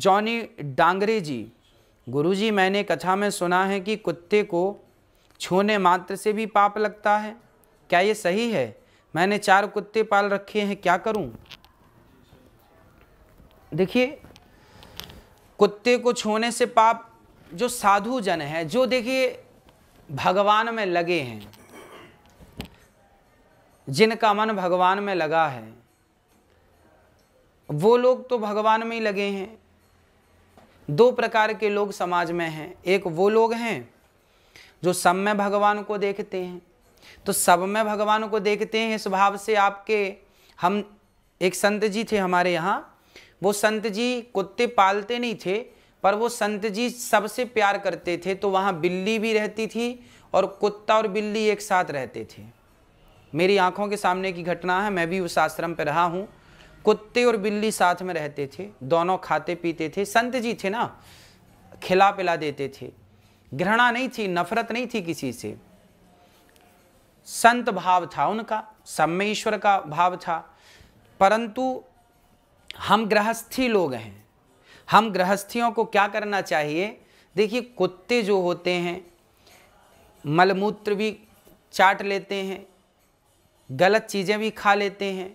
Johnny Dangre जी गुरुजी मैंने कथा में सुना है कि कुत्ते को छूने मात्र से भी पाप लगता है क्या ये सही है मैंने चार कुत्ते पाल रखे हैं क्या करूं? देखिए कुत्ते को छूने से पाप जो साधु जन है जो देखिए भगवान में लगे हैं जिनका मन भगवान में लगा है वो लोग तो भगवान में ही लगे हैं दो प्रकार के लोग समाज में हैं एक वो लोग हैं जो सब में भगवान को देखते हैं तो सब में भगवान को देखते हैं इस भाव से आपके हम एक संत जी थे हमारे यहाँ वो संत जी कुत्ते पालते नहीं थे पर वो संत जी सबसे प्यार करते थे तो वहाँ बिल्ली भी रहती थी और कुत्ता और बिल्ली एक साथ रहते थे मेरी आंखों के सामने की घटना है मैं भी उस आश्रम पर रहा हूँ कुत्ते और बिल्ली साथ में रहते थे दोनों खाते पीते थे संत जी थे ना खिला पिला देते थे घृणा नहीं थी नफरत नहीं थी किसी से संत भाव था उनका सब में ईश्वर का भाव था परंतु हम गृहस्थी लोग हैं हम गृहस्थियों को क्या करना चाहिए देखिए कुत्ते जो होते हैं मलमूत्र भी चाट लेते हैं गलत चीज़ें भी खा लेते हैं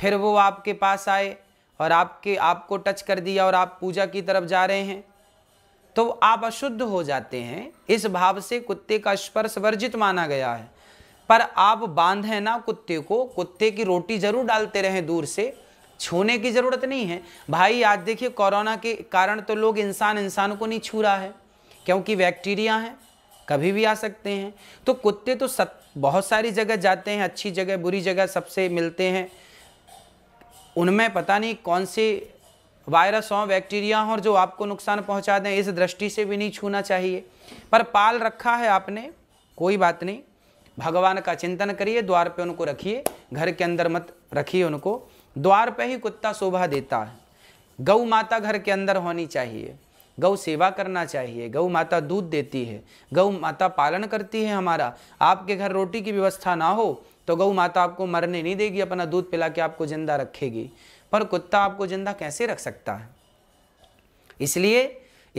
फिर वो आपके पास आए और आपके आपको टच कर दिया और आप पूजा की तरफ जा रहे हैं तो आप अशुद्ध हो जाते हैं इस भाव से कुत्ते का स्पर्श वर्जित माना गया है पर आप बांध है ना कुत्ते को कुत्ते की रोटी जरूर डालते रहें दूर से छूने की ज़रूरत नहीं है भाई आज देखिए कोरोना के कारण तो लोग इंसान इंसान को नहीं छू रहा है क्योंकि बैक्टीरिया हैं कभी भी आ सकते हैं तो कुत्ते तो सत बहुत सारी जगह जाते हैं अच्छी जगह बुरी जगह सबसे मिलते हैं उनमें पता नहीं कौन से वायरस हों बैक्टीरिया हों और जो आपको नुकसान पहुंचा दें इस दृष्टि से भी नहीं छूना चाहिए पर पाल रखा है आपने कोई बात नहीं भगवान का चिंतन करिए द्वार पे उनको रखिए घर के अंदर मत रखिए उनको द्वार पे ही कुत्ता शोभा देता है गौ माता घर के अंदर होनी चाहिए गौ सेवा करना चाहिए गौ माता दूध देती है गौ माता पालन करती है हमारा आपके घर रोटी की व्यवस्था ना हो तो गऊ माता आपको मरने नहीं देगी अपना दूध पिला के आपको जिंदा रखेगी पर कुत्ता आपको जिंदा कैसे रख सकता है इसलिए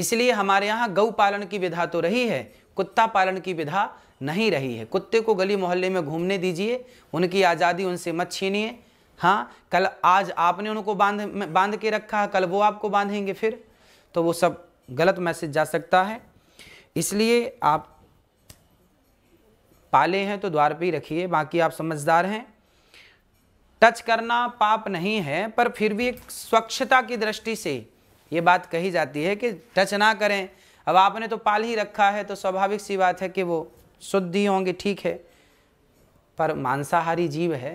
इसलिए हमारे यहाँ गौ पालन की विधा तो रही है कुत्ता पालन की विधा नहीं रही है कुत्ते को गली मोहल्ले में घूमने दीजिए उनकी आज़ादी उनसे मत छीनिए हाँ कल आज आपने उनको बांध बांध के रखा है कल वो आपको बांधेंगे फिर तो वो सब गलत मैसेज जा सकता है इसलिए आप पाले हैं तो द्वार पे ही रखिए बाकी आप समझदार हैं टच करना पाप नहीं है पर फिर भी एक स्वच्छता की दृष्टि से ये बात कही जाती है कि टच ना करें अब आपने तो पाल ही रखा है तो स्वाभाविक सी बात है कि वो शुद्ध ही होंगे ठीक है पर मांसाहारी जीव है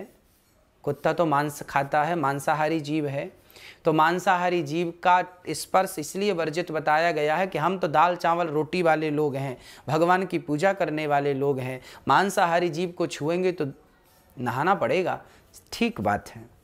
कुत्ता तो मांस खाता है मांसाहारी जीव है तो मांसाहारी जीव का स्पर्श इसलिए वर्जित बताया गया है कि हम तो दाल चावल रोटी वाले लोग हैं भगवान की पूजा करने वाले लोग हैं मांसाहारी जीव को छुएंगे तो नहाना पड़ेगा ठीक बात है